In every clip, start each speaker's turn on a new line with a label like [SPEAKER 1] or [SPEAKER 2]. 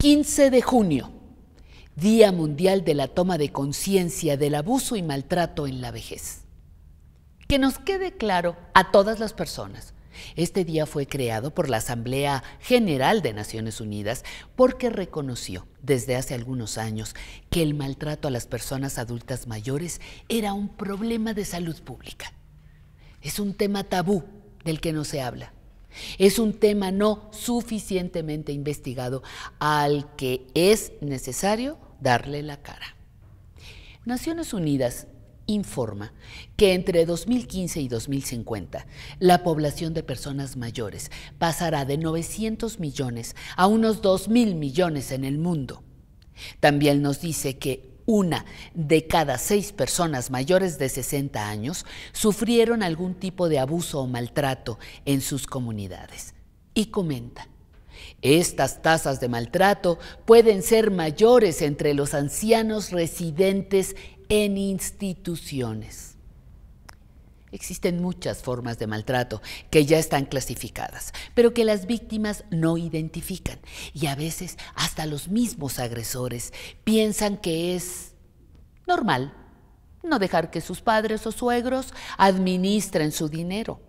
[SPEAKER 1] 15 de junio, Día Mundial de la Toma de Conciencia del Abuso y Maltrato en la Vejez. Que nos quede claro a todas las personas. Este día fue creado por la Asamblea General de Naciones Unidas porque reconoció desde hace algunos años que el maltrato a las personas adultas mayores era un problema de salud pública. Es un tema tabú del que no se habla es un tema no suficientemente investigado al que es necesario darle la cara. Naciones Unidas informa que entre 2015 y 2050 la población de personas mayores pasará de 900 millones a unos 2 mil millones en el mundo. También nos dice que una de cada seis personas mayores de 60 años sufrieron algún tipo de abuso o maltrato en sus comunidades. Y comenta, estas tasas de maltrato pueden ser mayores entre los ancianos residentes en instituciones. Existen muchas formas de maltrato que ya están clasificadas, pero que las víctimas no identifican y a veces hasta los mismos agresores piensan que es Normal, no dejar que sus padres o suegros administren su dinero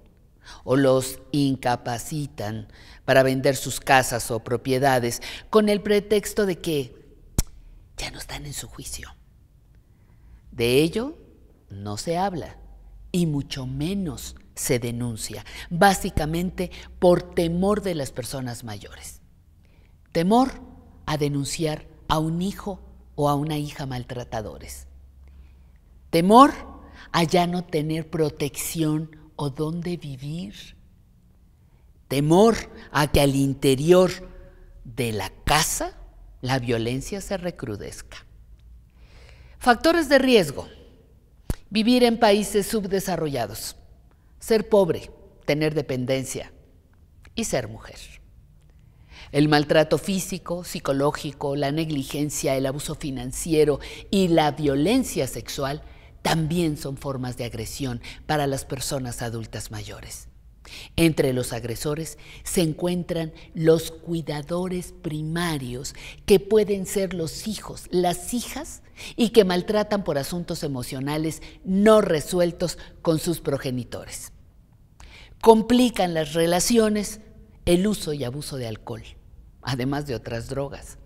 [SPEAKER 1] o los incapacitan para vender sus casas o propiedades con el pretexto de que ya no están en su juicio. De ello no se habla y mucho menos se denuncia, básicamente por temor de las personas mayores. Temor a denunciar a un hijo o a una hija maltratadores. Temor a ya no tener protección o dónde vivir. Temor a que al interior de la casa la violencia se recrudezca. Factores de riesgo. Vivir en países subdesarrollados. Ser pobre, tener dependencia y ser mujer. El maltrato físico, psicológico, la negligencia, el abuso financiero y la violencia sexual también son formas de agresión para las personas adultas mayores. Entre los agresores se encuentran los cuidadores primarios, que pueden ser los hijos, las hijas, y que maltratan por asuntos emocionales no resueltos con sus progenitores. Complican las relaciones el uso y abuso de alcohol, además de otras drogas.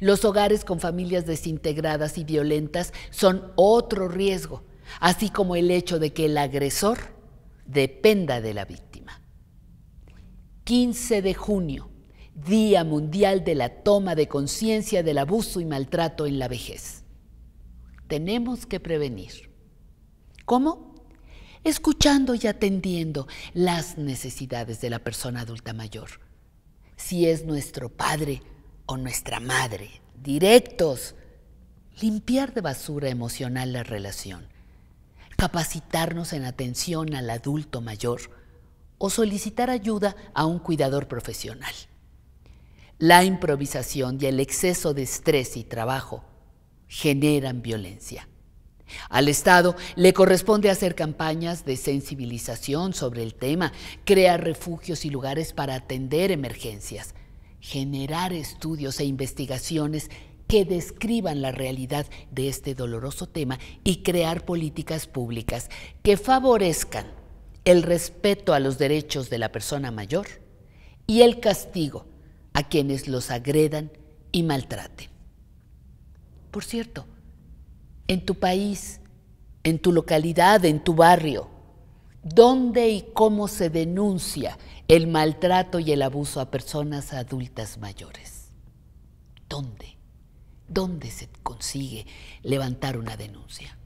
[SPEAKER 1] Los hogares con familias desintegradas y violentas son otro riesgo, así como el hecho de que el agresor dependa de la víctima. 15 de junio, Día Mundial de la Toma de Conciencia del Abuso y Maltrato en la Vejez. Tenemos que prevenir. ¿Cómo? Escuchando y atendiendo las necesidades de la persona adulta mayor. Si es nuestro padre, o nuestra madre, directos. Limpiar de basura emocional la relación. Capacitarnos en atención al adulto mayor o solicitar ayuda a un cuidador profesional. La improvisación y el exceso de estrés y trabajo generan violencia. Al Estado le corresponde hacer campañas de sensibilización sobre el tema, crear refugios y lugares para atender emergencias, generar estudios e investigaciones que describan la realidad de este doloroso tema y crear políticas públicas que favorezcan el respeto a los derechos de la persona mayor y el castigo a quienes los agredan y maltraten. Por cierto, en tu país, en tu localidad, en tu barrio, dónde y cómo se denuncia el maltrato y el abuso a personas adultas mayores. ¿Dónde? ¿Dónde se consigue levantar una denuncia?